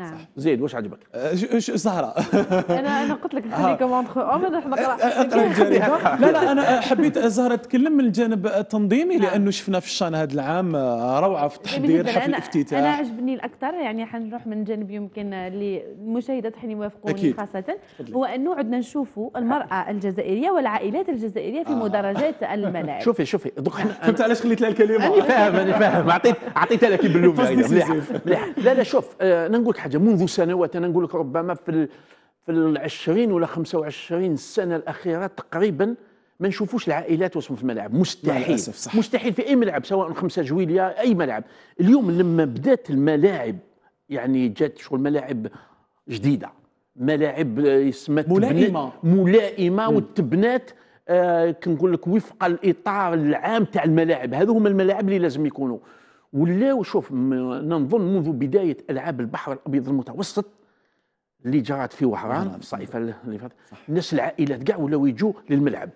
نعم زيد واش عجبك؟ آه، سهره انا انا قلت لك آه. خليك مونتخو اومن احنا آه، اقرا لا لا انا حبيت زهره تتكلم من الجانب التنظيمي نعم. لانه شفنا في الشان هذا العام روعه في التحضير حفل الافتتاح انا عجبني الاكثر يعني حنروح من جانب يمكن اللي المشاهدات حين يوافقوني خاصه هو انه عدنا نشوفوا المراه الجزائريه والعائلات الجزائريه في مدرجات الملاعب شوفي شوفي دوك فهمت علاش خليت لها الكلمه انا فاهم انا فاهم عطيت عطيتها لك باللوم مليح لا لا شوف انا نقول لك حاجه منذ سنوات انا نقول لك ربما في في ال 20 ولا 25 سنه الاخيره تقريبا ما نشوفوش العائلات وصلوا في الملعب مستحيل صح. مستحيل في اي ملعب سواء خمسة جويليا اي ملعب اليوم لما بدات الملاعب يعني جات شغل ملاعب جديده ملاعب اسمها ملائمه ملائمه والتبنات آه كنقول لك وفق الاطار العام تاع الملاعب هذو هما الملاعب اللي لازم يكونوا ولاو شوف نظن منذ بدايه العاب البحر الابيض المتوسط اللي جرات في وهران في الصيف اللي فات الناس العائلات كاع ولاو يجوا للملعب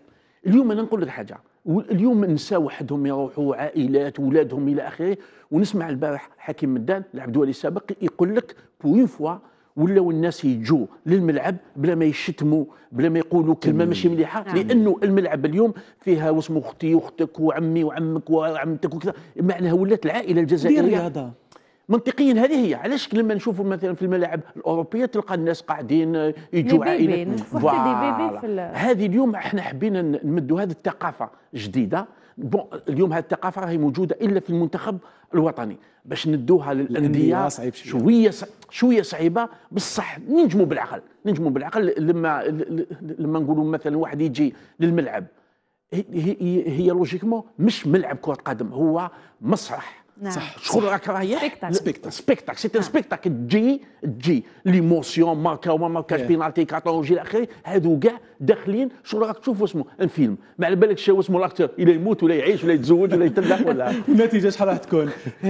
اليوم انا نقول لك حاجه اليوم النساء وحدهم يروحوا عائلات ولادهم الى اخره ونسمع البارح حكيم مدان العبد الدولي السابق يقول لك بوين فوا ولاو الناس يجوا للملعب بلا ما يشتموا بلا ما يقولوا كلمه ماشي مليحه نعم. لانه الملعب اليوم فيها واسم اختي واختك وعمي وعمك وعمتك وكذا معناها ولات العائله الجزائريه رياضه منطقيا هذه هي علاش لما نشوفوا مثلا في الملاعب الاوروبيه تلقى الناس قاعدين يجوا عائلات هذه اليوم احنا حبينا نمدوا هذه الثقافه جديده بون اليوم هذه الثقافه راهي موجوده الا في المنتخب الوطني باش ندوها للانديه صعيب شويه شويه صعيبه بصح ننجموا بالعقل ننجموا بالعقل لما لما نقولوا مثلا واحد يجي للملعب هي, هي لوجيكمون مش ملعب كره قدم هو مسرح نعم. صح شغل راك رايح سبيكتاك سبيكتاك ان سبيكتاك تجي تجي ليموسيون ماركا وما ماركاش بينالتي كاتونجي الى اخره هادو كاع داخلين شغل راك تشوف اسمه فيلم ما على بالك شو اسمه الاكتر الا يموت ولا يعيش ولا يتزوج ولا يتلقى ولا النتيجه شحال راح تكون